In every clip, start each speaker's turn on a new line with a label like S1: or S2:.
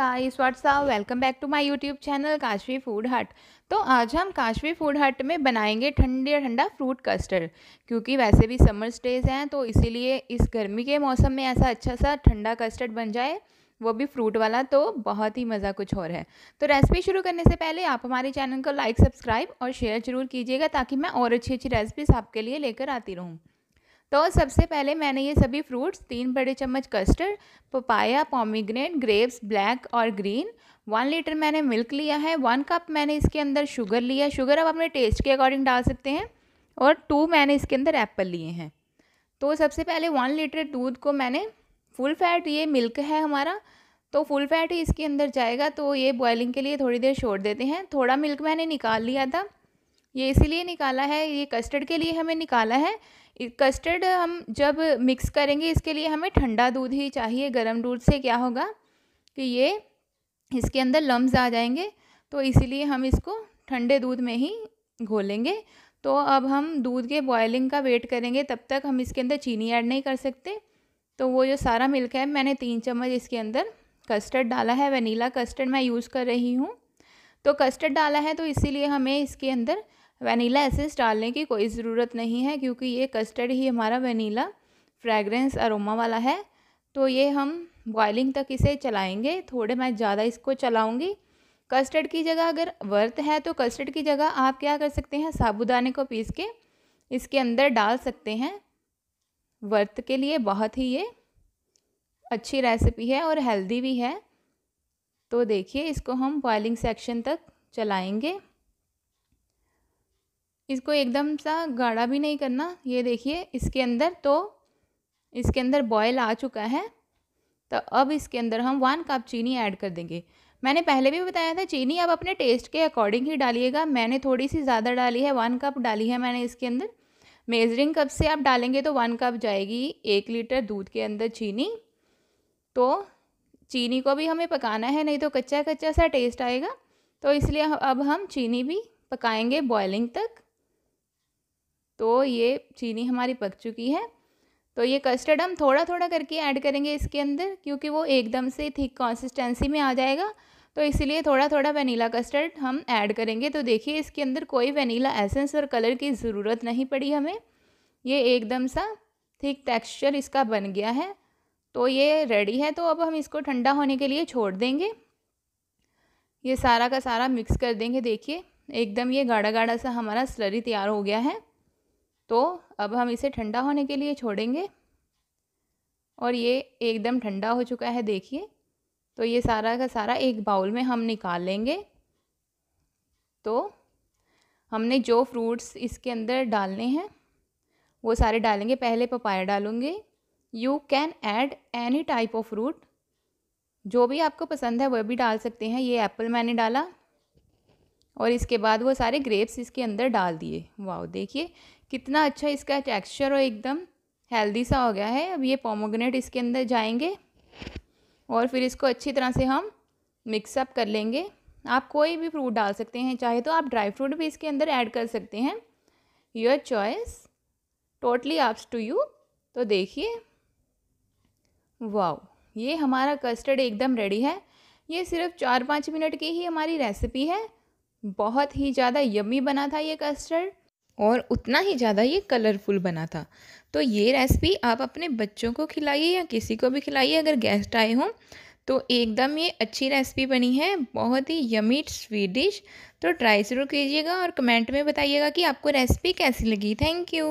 S1: guys what's up welcome back to my YouTube channel Kashvi food hut तो आज हम Kashvi food हट में बनाएंगे ठंडे ठंडा फ्रूट कस्टर्ड क्योंकि वैसे भी समर्स डेज हैं तो इसीलिए इस गर्मी के मौसम में ऐसा अच्छा सा ठंडा कस्टर्ड बन जाए वो भी फ्रूट वाला तो बहुत ही मज़ा कुछ और है तो रेसिपी शुरू करने से पहले आप हमारे चैनल को लाइक सब्सक्राइब और शेयर जरूर कीजिएगा ताकि मैं और अच्छी अच्छी रेसिपीज़ आपके लिए लेकर आती रहूँ तो सबसे पहले मैंने ये सभी फ्रूट्स तीन बड़े चम्मच custard papaya pomegranate grapes black और ग्रीन वन लीटर मैंने मिल्क लिया है वन कप मैंने इसके अंदर शुगर लिया शुगर आप अपने टेस्ट के अकॉर्डिंग डाल सकते हैं और टू मैंने इसके अंदर एप्पल लिए हैं तो सबसे पहले वन लीटर दूध को मैंने फुल फैट ये मिल्क है हमारा तो फुल फैट ही इसके अंदर जाएगा तो ये बॉयलिंग के लिए थोड़ी देर छोड़ देते हैं थोड़ा मिल्क मैंने निकाल लिया था ये इसीलिए निकाला है ये कस्टर्ड के लिए हमें निकाला है कस्टर्ड हम जब मिक्स करेंगे इसके लिए हमें ठंडा दूध ही चाहिए गर्म दूध से क्या होगा कि ये इसके अंदर लम्ब आ जाएंगे तो इसीलिए हम इसको ठंडे दूध में ही घोलेंगे तो अब हम दूध के बॉयलिंग का वेट करेंगे तब तक हम इसके अंदर चीनी ऐड नहीं कर सकते तो वो जो सारा मिल्क है मैंने तीन चम्मच इसके अंदर कस्टर्ड डाला है वनीला कस्टर्ड मैं यूज़ कर रही हूँ तो कस्टर्ड डाला है तो इसीलिए हमें इसके अंदर वनीला एसेंस डालने की कोई ज़रूरत नहीं है क्योंकि ये कस्टर्ड ही हमारा वनीला फ्रेगरेंस अरोमा वाला है तो ये हम बॉयलिंग तक इसे चलाएंगे थोड़े मैं ज़्यादा इसको चलाऊँगी कस्टर्ड की जगह अगर वर्थ है तो कस्टर्ड की जगह आप क्या कर सकते हैं साबुदाने को पीस के इसके अंदर डाल सकते हैं वर्थ के लिए बहुत ही ये अच्छी रेसिपी है और हेल्दी भी है तो देखिए इसको हम बॉइलिंग सेक्शन तक चलाएंगे इसको एकदम सा गाढ़ा भी नहीं करना ये देखिए इसके अंदर तो इसके अंदर बॉयल आ चुका है तो अब इसके अंदर हम वन कप चीनी ऐड कर देंगे मैंने पहले भी बताया था चीनी आप अपने टेस्ट के अकॉर्डिंग ही डालिएगा मैंने थोड़ी सी ज़्यादा डाली है वन कप डाली है मैंने इसके अंदर मेजरिंग कप से आप डालेंगे तो वन कप जाएगी एक लीटर दूध के अंदर चीनी तो चीनी को भी हमें पकाना है नहीं तो कच्चा कच्चा सा टेस्ट आएगा तो इसलिए अब हम चीनी भी पकाएंगे बॉयलिंग तक तो ये चीनी हमारी पक चुकी है तो ये कस्टर्ड हम थोड़ा थोड़ा करके ऐड करेंगे इसके अंदर क्योंकि वो एकदम से थिक कंसिस्टेंसी में आ जाएगा तो इसलिए थोड़ा थोड़ा वनीला कस्टर्ड हम ऐड करेंगे तो देखिए इसके अंदर कोई वनीला एसेंस और कलर की ज़रूरत नहीं पड़ी हमें ये एकदम सा थिक टेक्सचर इसका बन गया है तो ये रेडी है तो अब हम इसको ठंडा होने के लिए छोड़ देंगे ये सारा का सारा मिक्स कर देंगे देखिए एकदम ये गाढ़ा गाढ़ा सा हमारा स्लरी तैयार हो गया है तो अब हम इसे ठंडा होने के लिए छोड़ेंगे और ये एकदम ठंडा हो चुका है देखिए तो ये सारा का सारा एक बाउल में हम निकाल लेंगे तो हमने जो फ्रूट्स इसके अंदर डालने हैं वो सारे डालेंगे पहले पपाया डालूँगी you can add any type of fruit जो भी आपको पसंद है वह भी डाल सकते हैं ये एप्पल मैंने डाला और इसके बाद वो सारे ग्रेप्स इसके अंदर डाल दिए वाह देखिए कितना अच्छा इसका टेक्सचर और एकदम हेल्दी सा हो गया है अब ये पोमोग्रेनेट इसके अंदर जाएंगे और फिर इसको अच्छी तरह से हम मिक्सअप कर लेंगे आप कोई भी फ्रूट डाल सकते हैं चाहे तो आप ड्राई फ्रूट भी इसके अंदर ऐड कर सकते हैं your choice totally ups to you तो देखिए वाओ ये हमारा कस्टर्ड एकदम रेडी है ये सिर्फ चार पाँच मिनट की ही हमारी रेसिपी है बहुत ही ज़्यादा यम्मी बना था ये कस्टर्ड और उतना ही ज़्यादा ये कलरफुल बना था तो ये रेसिपी आप अपने बच्चों को खिलाइए या किसी को भी खिलाइए अगर गेस्ट आए हों तो एकदम ये अच्छी रेसिपी बनी है बहुत ही यमी स्वीट डिश तो ट्राई ज़रूर कीजिएगा और कमेंट में बताइएगा कि आपको रेसिपी कैसी लगी thank you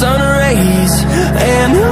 S1: sun rays and